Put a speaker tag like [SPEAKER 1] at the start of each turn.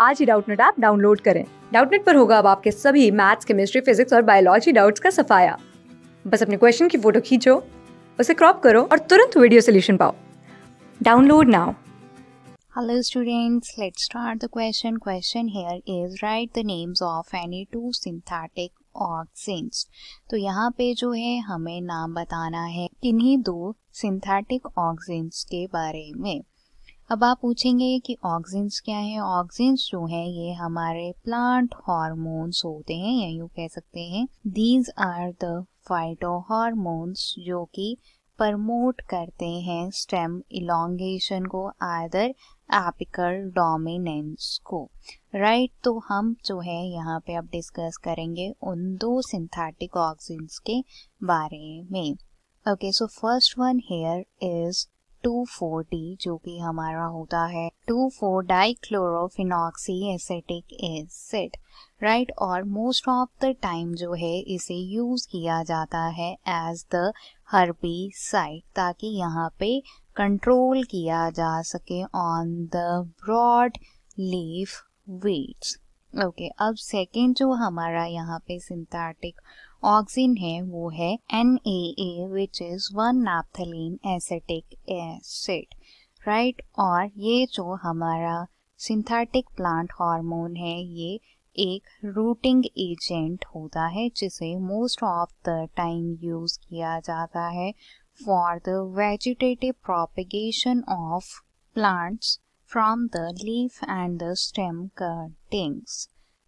[SPEAKER 1] आज ही Doubtnut app download करें डाउटनेट पर होगा अब आपके सभी मैथ्स केमिस्ट्री फिजिक्स और बायोलॉजी डाउट्स का सफाया बस अपने क्वेश्चन की फोटो खींचो उसे क्रॉप करो और तुरंत वीडियो सोल्यूशन पाओ download now
[SPEAKER 2] Hello students, let's start the question. Question here is write the names of any two synthetic auxins तो यहाँ पे जो है हमें नाम बताना है किन्हीं दो सिंथेटिक ऑक्सिन्स के बारे में अब आप पूछेंगे कि ऑक्सिन्स क्या है ऑक्सिन्स जो है ये हमारे प्लांट हॉर्मोन्स होते हैं या यूँ कह सकते हैं these are the phytohormones जो कि प्रमोट करते हैं स्टेम इलोंगेशन को आदर एपिकल डोमिनेंस को राइट right, तो हम जो है यहाँ पे अब डिस्कस करेंगे उन दो सिंथेटिक ऑक्सिन्स के बारे में okay so first one here is two four D जो कि हमारा होता है two four dichlorophenoxy acetic acid right और मोस्ट ऑफ द टाइम जो है इसे यूज किया जाता है एज द हर्बी साइट ताकि यहाँ पे कंट्रोल किया जा सके on the broad leaf weeds okay अब सेकेंड जो हमारा यहाँ पे सिंथेटिक ऑक्सीन है वो है N A A which is one naphthalene acetic acid right और ये जो हमारा सिंथेटिक प्लांट हार्मोन है ये एक रूटिंग एजेंट होता है जिसे most of the time use किया जाता है for the vegetative propagation of plants from the leaf and the stem cuttings